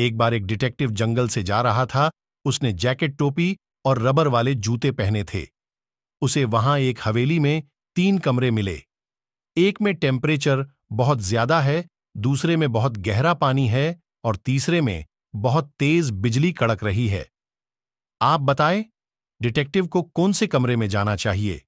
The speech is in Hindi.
एक बार एक डिटेक्टिव जंगल से जा रहा था उसने जैकेट टोपी और रबर वाले जूते पहने थे उसे वहां एक हवेली में तीन कमरे मिले एक में टेम्परेचर बहुत ज्यादा है दूसरे में बहुत गहरा पानी है और तीसरे में बहुत तेज बिजली कड़क रही है आप बताएं डिटेक्टिव को कौन से कमरे में जाना चाहिए